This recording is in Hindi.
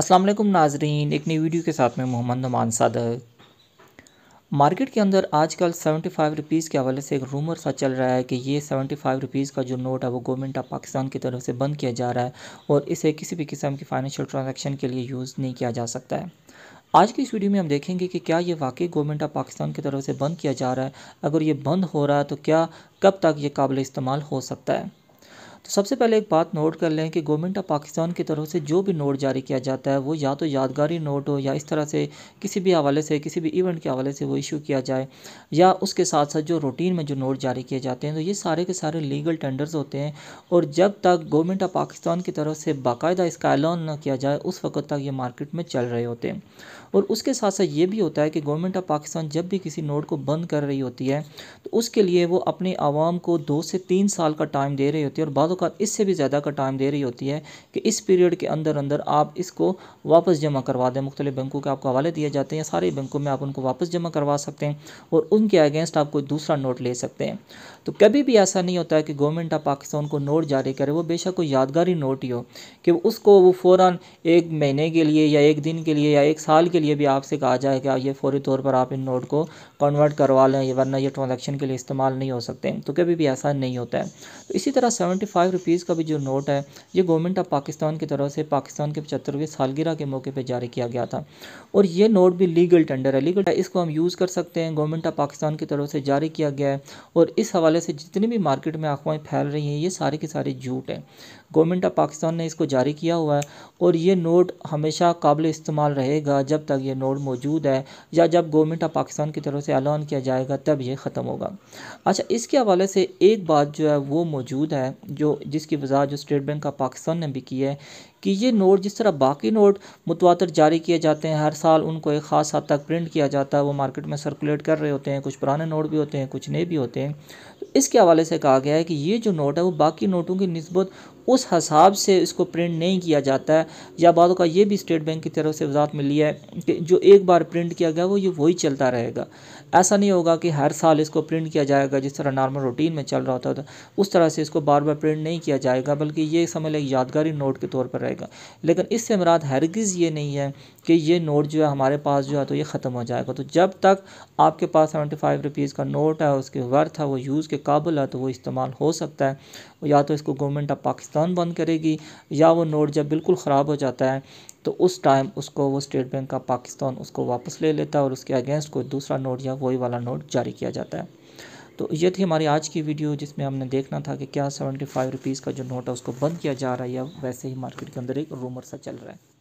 असलम नाजरीन एक नई वीडियो के साथ में मोहम्मद नुमान सदर मार्केट के अंदर आजकल सेवेंटी फाइव रुपीज़ के हवाले से एक रूमर सा चल रहा है कि ये सेवेंटी फाइव रुपीज़ का जो नोट है वो गवर्नमेंट ऑफ पाकिस्तान की तरफ से बंद किया जा रहा है और इसे किसी भी किस्म की फाइनेंशियल ट्रांजेक्शन के लिए यूज़ नहीं किया जा सकता है आज की इस वीडियो में हम देखेंगे कि क्या ये वाकई गवर्नमेंट ऑफ पाकिस्तान की तरफ से बंद किया जा रहा है अगर ये बंद हो रहा है तो क्या कब तक ये काबिल इस्तेमाल हो सकता है तो सबसे पहले एक बात नोट कर लें कि गवर्नमेंट ऑफ पाकिस्तान की तरफ से जो भी नोट जारी किया जाता है वो या तो यादगारी नोट हो या इस तरह से किसी भी हवाले से किसी भी इवेंट के हवाले से वो इशू किया जाए या उसके साथ साथ जो रूटीन में जो नोट जारी किए जाते हैं तो ये सारे के सारे लीगल टेंडर्स होते हैं और जब तक गवर्नमेंट ऑफ पाकिस्तान की तरफ से बाकायदा इसका ऐलान न किया जाए उस वक्त तक ये मार्केट में चल रहे होते हैं और उसके साथ साथ ये भी होता है कि गवर्नमेंट ऑफ पाकिस्तान जब भी किसी नोट को बंद कर रही होती है तो उसके लिए वो अपने आवाम को दो से तीन साल का टाइम दे रही होती है और बाद तो इससे भी ज़्यादा का टाइम दे रही होती है कि इस पीरियड के अंदर अंदर आप इसको वापस जमा करवा दें मुख्तलि बैंकों के आपको हवाले दिए जाते हैं सारे बैंकों में आप उनको वापस जमा करवा सकते हैं और उनके अगेंस्ट आप कोई दूसरा नोट ले सकते हैं तो कभी भी ऐसा नहीं होता है कि गवर्नमेंट ऑफ पाकिस्तान को नोट जारी करे वो बेशक कोई यादगारी नोट ही हो कि उसको वो फ़ौर एक महीने के लिए या एक दिन के लिए या एक साल के लिए भी आपसे कहा जाए कि ये फौरी तौर पर आप इन नोट को कन्वर्ट करवा लें वरना ये ट्रांजेक्शन के लिए इस्तेमाल नहीं हो सकते तो कभी भी ऐसा नहीं होता है तो इसी तरह सेवेंटी फाइव फाइव रुपीज़ का भी जो नोट है ये गवर्नमेंट ऑफ पाकिस्तान की तरफ से पाकिस्तान के पचहत्तरवें सालगिरह के मौके पर जारी किया गया था और ये नोट भी लीगल टेंडर है लीगल इसको हम यूज़ कर सकते हैं गवर्नमेंट ऑफ पाकिस्तान की तरफ से जारी किया गया है और इस हवाले से जितनी भी मार्केट में अफवाहें फैल रही हैं ये सारे के सारे झूठ हैं गवर्नमेंट ऑफ पाकिस्तान ने इसको जारी किया हुआ है और ये नोट हमेशा काबिल इस्तेमाल रहेगा जब तक ये नोट मौजूद है या जब गवर्नमेंट ऑफ पाकिस्तान की तरफ से ऐलान किया जाएगा तब ये ख़त्म होगा अच्छा इसके हवाले से एक बात जो है वो मौजूद है जो जो जिसकी वजह जो स्टेट बैंक ऑफ पाकिस्तान ने भी की है कि ये नोट जिस तरह बाकी नोट मुतवातर जारी किए जाते हैं हर साल उनको एक ख़ास हद तक प्रिंट किया जाता है वो मार्केट में सर्कुलेट कर रहे होते हैं कुछ पुराने नोट भी होते हैं कुछ नए भी होते हैं तो इसके हवाले से कहा गया है कि ये जो नोट है वो बाकी नोटों की नस्बत उस हिसाब से इसको प्रिंट नहीं किया जाता है या बाद का ये भी स्टेट बैंक की तरफ से वजात मिली है कि जो एक बार प्रिंट किया गया वो ये वही चलता रहेगा ऐसा नहीं होगा कि हर साल इसको प्रिंट किया जाएगा जिस तरह नॉर्मल रूटीन में चल रहा होता है तो उस तरह से इसको बार बार प्रिंट नहीं किया जाएगा बल्कि ये समझ लें यादगारी नोट के तौर पर रहेगा लेकिन इससे मराद हरगिज़ ये नहीं है कि ये नोट जो है हमारे पास जो है तो ये ख़त्म हो जाएगा तो जब तक आपके पास सेवेंटी फाइव रुपीज़ का नोट है उसके वर्थ है वो यूज़ के काबिल है तो वो इस्तेमाल हो सकता है या तो इसको गवर्नमेंट ऑफ पाकिस्तान बंद करेगी या वो नोट जब बिल्कुल ख़राब हो जाता है तो उस टाइम उसको वो स्टेट बैंक ऑफ पाकिस्तान उसको वापस ले लेता है और उसके अगेंस्ट कोई दूसरा नोट या वही वाला नोट जारी किया जाता है तो ये थी हमारी आज की वीडियो जिसमें हमने देखना था कि क्या सेवेंटी फाइव रुपीज़ का जो नोट है उसको बंद किया जा रहा है या वैसे ही मार्केट के अंदर एक रूमर सा चल रहा है